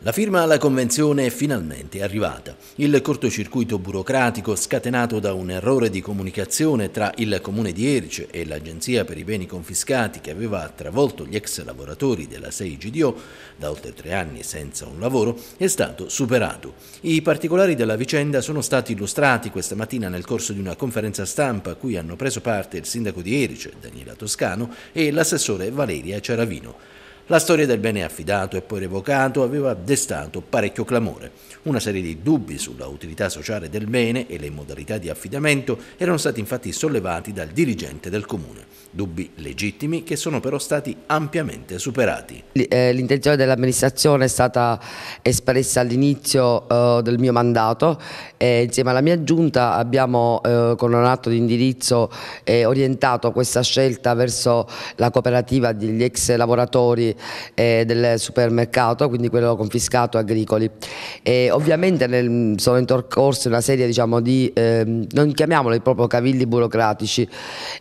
La firma alla convenzione è finalmente arrivata. Il cortocircuito burocratico scatenato da un errore di comunicazione tra il comune di Erice e l'Agenzia per i beni confiscati che aveva travolto gli ex lavoratori della 6 GDO da oltre tre anni senza un lavoro è stato superato. I particolari della vicenda sono stati illustrati questa mattina nel corso di una conferenza stampa a cui hanno preso parte il sindaco di Erice, Daniela Toscano, e l'assessore Valeria Ceravino. La storia del bene affidato e poi revocato aveva destato parecchio clamore. Una serie di dubbi sulla utilità sociale del bene e le modalità di affidamento erano stati infatti sollevati dal dirigente del comune. Dubbi legittimi che sono però stati ampiamente superati. Eh, l'intenzione dell'amministrazione è stata espressa all'inizio eh, del mio mandato e insieme alla mia giunta abbiamo eh, con un atto di indirizzo orientato questa scelta verso la cooperativa degli ex lavoratori eh, del supermercato, quindi quello confiscato agricoli. E ovviamente nel, sono intercorse una serie diciamo, di, eh, non chiamiamoli proprio cavilli burocratici,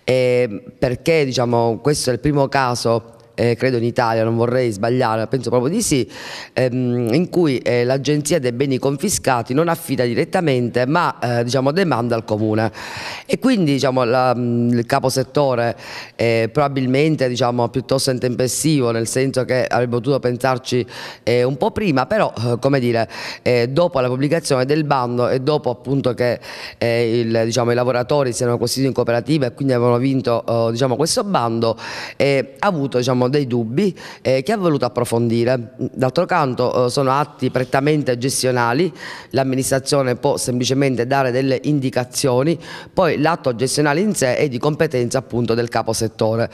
eh, perché diciamo, questo è il primo caso eh, credo in Italia, non vorrei sbagliare, penso proprio di sì, ehm, in cui eh, l'Agenzia dei Beni Confiscati non affida direttamente ma eh, diciamo, demanda al Comune e quindi diciamo, la, mm, il caposettore eh, probabilmente diciamo, piuttosto intempestivo nel senso che avrebbe potuto pensarci eh, un po' prima, però eh, come dire, dopo la pubblicazione del bando e dopo appunto che il, diciamo, i lavoratori si erano costituiti in cooperativa e quindi avevano vinto oh, diciamo, questo bando, ha avuto diciamo, diciamo, dei dubbi eh, che ha voluto approfondire. D'altro canto eh, sono atti prettamente gestionali, l'amministrazione può semplicemente dare delle indicazioni, poi l'atto gestionale in sé è di competenza appunto del capo settore.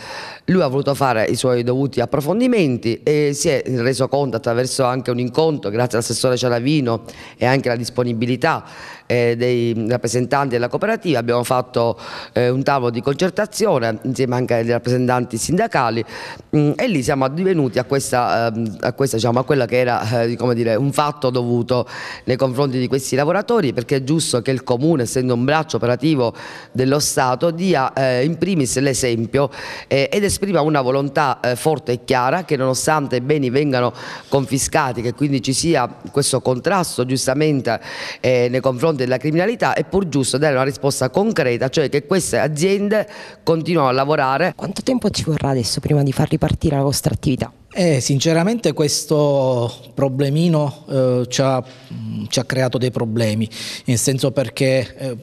Lui ha voluto fare i suoi dovuti approfondimenti e si è reso conto attraverso anche un incontro, grazie all'assessore Ciaravino e anche alla disponibilità eh, dei rappresentanti della cooperativa, abbiamo fatto eh, un tavolo di concertazione insieme anche ai rappresentanti sindacali Mm, e lì siamo addivenuti a, questa, ehm, a, questa, diciamo, a quella che era eh, dire, un fatto dovuto nei confronti di questi lavoratori perché è giusto che il Comune, essendo un braccio operativo dello Stato, dia eh, in primis l'esempio eh, ed esprima una volontà forte e chiara che nonostante i beni vengano confiscati, che quindi ci sia questo contrasto giustamente nei confronti della criminalità, è pur giusto dare una risposta concreta, cioè che queste aziende continuano a lavorare. Quanto tempo ci vorrà adesso prima di far ripartire? ripartire la vostra attività? Eh, sinceramente questo problemino eh, ci, ha, mh, ci, ha, creato dei problemi, nel senso perché eh,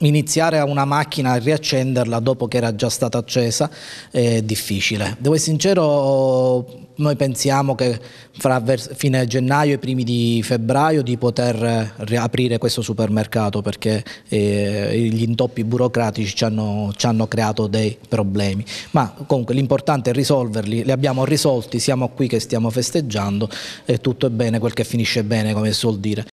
iniziare a una macchina a riaccenderla dopo che era già stata accesa è difficile. Devo essere sincero, noi pensiamo che fra fine gennaio e primi di febbraio di poter riaprire questo supermercato perché eh, gli intoppi burocratici ci hanno, ci hanno, creato dei problemi. Ma comunque l'importante è risolverli, li abbiamo risolti, siamo qui che stiamo festeggiando e tutto è bene, quel che finisce bene come si suol dire.